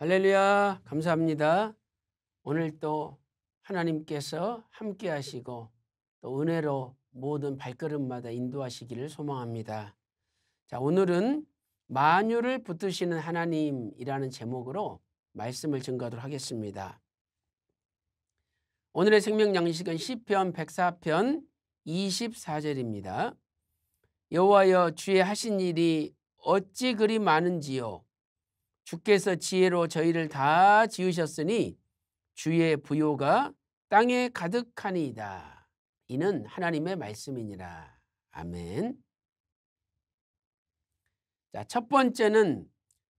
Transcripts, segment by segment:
할렐루야, 감사합니다. 오늘 또 하나님께서 함께 하시고 또 은혜로 모든 발걸음마다 인도하시기를 소망합니다. 자, 오늘은 만유를 붙드시는 하나님이라는 제목으로 말씀을 증거하도록 하겠습니다. 오늘의 생명 양식은 시편 104편 24절입니다. 여호와여 주의 하신 일이 어찌 그리 많은지요 주께서 지혜로 저희를 다 지으셨으니 주의 부요가 땅에 가득하니이다. 이는 하나님의 말씀이니라. 아멘. 자, 첫 번째는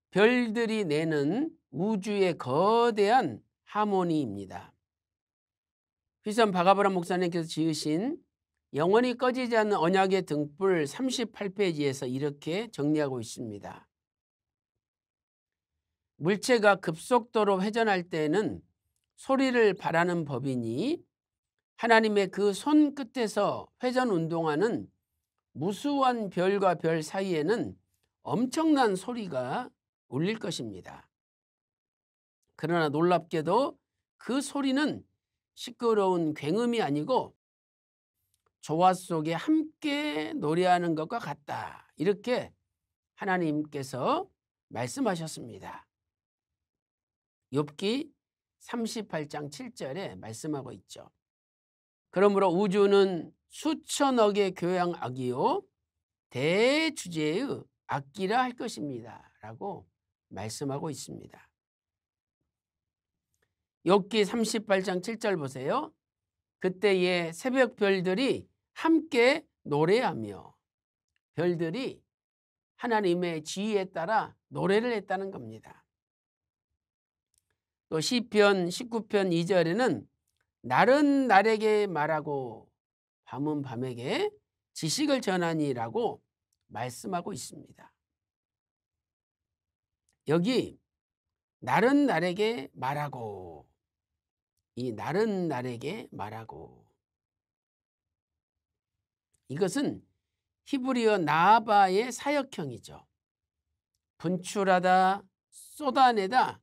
별들이 내는 우주의 거대한 하모니입니다. 휘선 바가바라 목사님께서 지으신 영원히 꺼지지 않는 언약의 등불 38페이지에서 이렇게 정리하고 있습니다. 물체가 급속도로 회전할 때에는 소리를 바라는 법이니 하나님의 그 손끝에서 회전 운동하는 무수한 별과 별 사이에는 엄청난 소리가 울릴 것입니다. 그러나 놀랍게도 그 소리는 시끄러운 굉음이 아니고 조화 속에 함께 노래하는 것과 같다. 이렇게 하나님께서 말씀하셨습니다. 욥기 38장 7절에 말씀하고 있죠. 그러므로 우주는 수천억의 교양 악이요 대주제의 악기라 할 것입니다. 라고 말씀하고 있습니다. 욥기 38장 7절 보세요. 그때에 새벽 별들이 함께 노래하며 별들이 하나님의 지휘에 따라 노래를 했다는 겁니다. 또 시편 19편 2절에는 날은 날에게 말하고 밤은 밤에게 지식을 전하니라고 말씀하고 있습니다. 여기 날은 날에게 말하고 이 날은 날에게 말하고 이것은 히브리어 나바의 사역형이죠. 분출하다, 쏟아내다,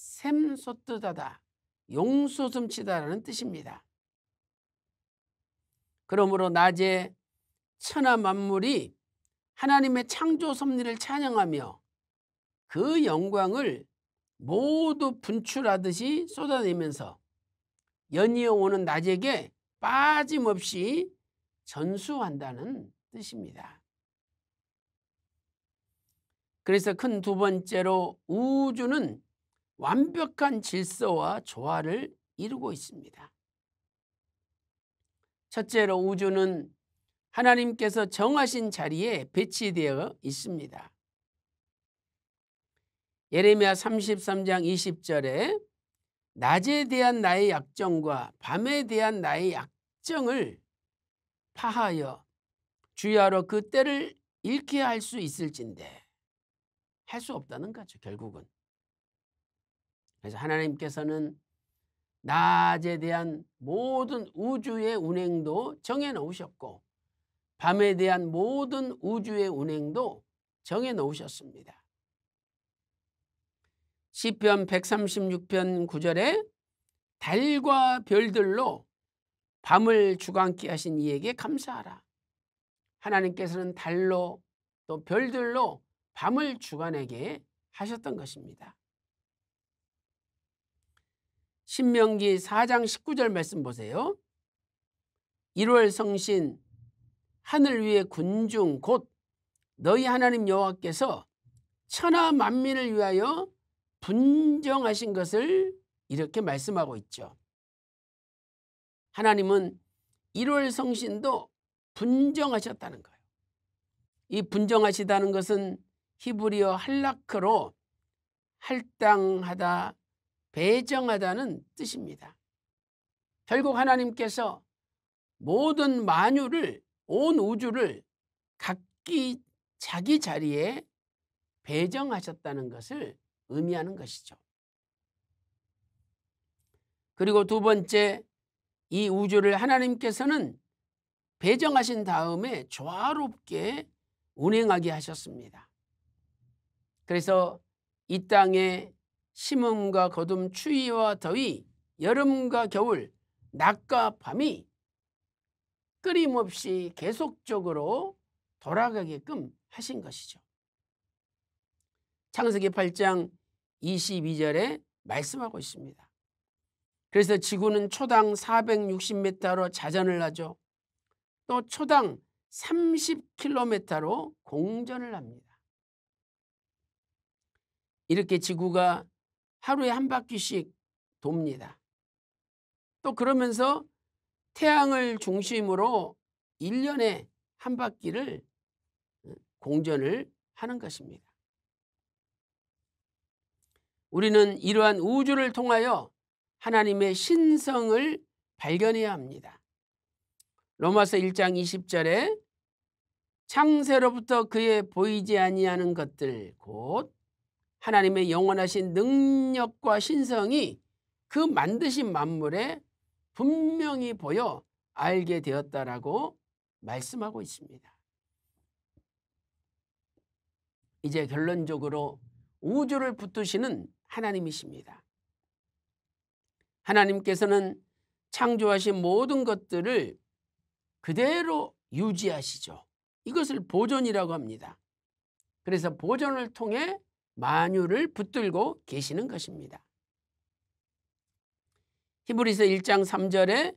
샘솟듯하다 용솟음치다라는 뜻입니다. 그러므로 낮에 천하 만물이 하나님의 창조 섭리를 찬양하며 그 영광을 모두 분출하듯이 쏟아내면서 연이어 오는 낮에게 빠짐없이 전수한다는 뜻입니다. 그래서 큰 두 번째로 우주는 완벽한 질서와 조화를 이루고 있습니다. 첫째로 우주는 하나님께서 정하신 자리에 배치되어 있습니다. 예레미야 33장 20절에 낮에 대한 나의 약정과 밤에 대한 나의 약정을 파하여 주야로 그 때를 잃게 할 수 있을진데 할 수 없다는 거죠 결국은 그래서 하나님께서는 낮에 대한 모든 우주의 운행도 정해 놓으셨고 밤에 대한 모든 우주의 운행도 정해 놓으셨습니다. 시편 136편 9절에 달과 별들로 밤을 주관케 하신 이에게 감사하라. 하나님께서는 달로 또 별들로 밤을 주관하게 하셨던 것입니다. 신명기 4장 19절 말씀 보세요. 1월 성신 하늘 위에 군중 곧 너희 하나님 여호와께서 천하 만민을 위하여 분정하신 것을 이렇게 말씀하고 있죠. 하나님은 1월 성신도 분정하셨다는 거예요. 이 분정하시다는 것은 히브리어 할라크로 할당하다 배정하다는 뜻입니다. 결국 하나님께서 모든 만유를 온 우주를 각기 자기 자리에 배정하셨다는 것을 의미하는 것이죠. 그리고 두 번째 이 우주를 하나님께서는 배정하신 다음에 조화롭게 운행하게 하셨습니다. 그래서 이 땅에 심음과 거둠 추위와 더위 여름과 겨울 낮과 밤이 끊임없이 계속적으로 돌아가게끔 하신 것이죠. 창세기 8장 22절에 말씀하고 있습니다. 그래서 지구는 초당 460m로 자전을 하죠. 또 초당 30km로 공전을 합니다. 이렇게 지구가 하루에 한 바퀴씩 돕니다. 또 그러면서 태양을 중심으로 1년에 한 바퀴를 어, 공전을 하는 것입니다. 우리는 이러한 우주를 통하여 하나님의 신성을 발견해야 합니다. 로마서 1장 20절에 창세로부터 그의 보이지 아니하는 것들 곧 하나님의 영원하신 능력과 신성이 그 만드신 만물에 분명히 보여 알게 되었다라고 말씀하고 있습니다. 이제 결론적으로 우주를 붙드시는 하나님이십니다. 하나님께서는 창조하신 모든 것들을 그대로 유지하시죠. 이것을 보존이라고 합니다. 그래서 보존을 통해 만유를 붙들고 계시는 것입니다. 히브리서 1장 3절에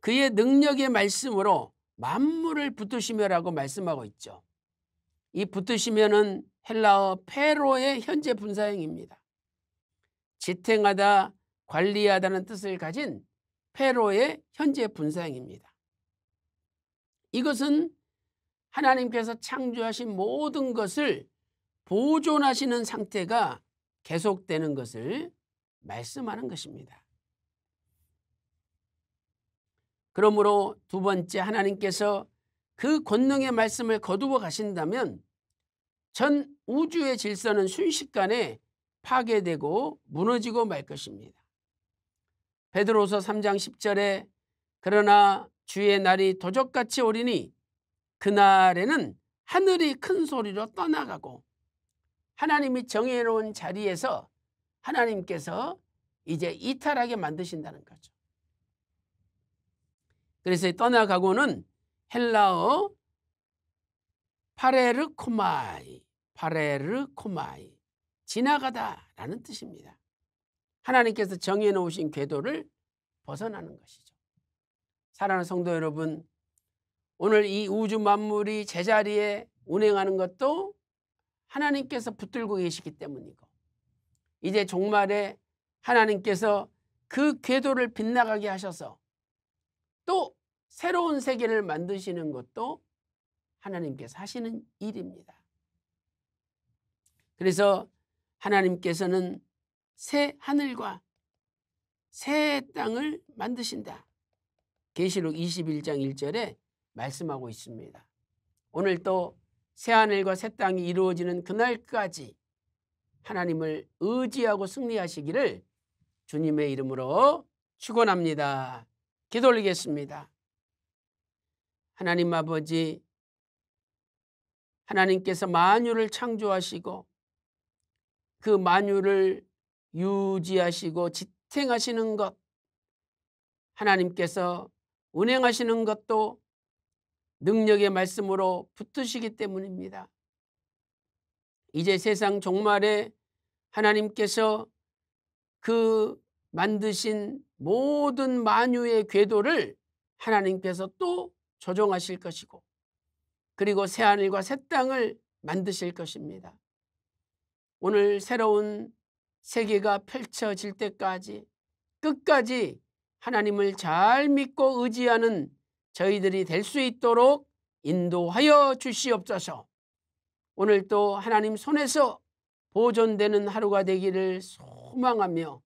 그의 능력의 말씀으로 만물을 붙드시며라고 말씀하고 있죠. 이 붙드시며는 헬라어 페로의 현재 분사형입니다. 지탱하다, 관리하다는 뜻을 가진 페로의 현재 분사형입니다. 이것은 하나님께서 창조하신 모든 것을 보존하시는 상태가 계속되는 것을 말씀하는 것입니다. 그러므로 두 번째 하나님께서 그 권능의 말씀을 거두어 가신다면 전 우주의 질서는 순식간에 파괴되고 무너지고 말 것입니다. 베드로서 3장 10절에 그러나 주의 날이 도적같이 오리니 그날에는 하늘이 큰 소리로 떠나가고 하나님이 정해놓은 자리에서 하나님께서 이제 이탈하게 만드신다는 거죠. 그래서 떠나가고는 헬라어 파레르코마이, 파레르코마이, 지나가다라는 뜻입니다. 하나님께서 정해놓으신 궤도를 벗어나는 것이죠. 사랑하는 성도 여러분, 오늘 이 우주 만물이 제자리에 운행하는 것도 하나님께서 붙들고 계시기 때문이고 이제 종말에 하나님께서 그 궤도를 빗나가게 하셔서 또 새로운 세계를 만드시는 것도 하나님께서 하시는 일입니다. 그래서 하나님께서는 새 하늘과 새 땅을 만드신다. 계시록 21장 1절에 말씀하고 있습니다. 오늘 또 새하늘과 새 땅이 이루어지는 그날까지 하나님을 의지하고 승리하시기를 주님의 이름으로 축원합니다. 기도 올리겠습니다. 하나님 아버지 하나님께서 만유를 창조하시고 그 만유를 유지하시고 지탱하시는 것 하나님께서 운행하시는 것도 능력의 말씀으로 붙으시기 때문입니다. 이제 세상 종말에 하나님께서 그 만드신 모든 만유의 궤도를 하나님께서 또 조정하실 것이고 그리고 새하늘과 새 땅을 만드실 것입니다. 오늘 새로운 세계가 펼쳐질 때까지 끝까지 하나님을 잘 믿고 의지하는 저희들이 될 수 있도록 인도하여 주시옵소서. 오늘 또 하나님 손에서 보존되는 하루가 되기를 소망하며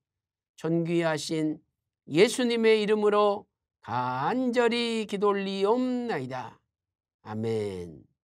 존귀하신 예수님의 이름으로 간절히 기돌리옵나이다. 아멘.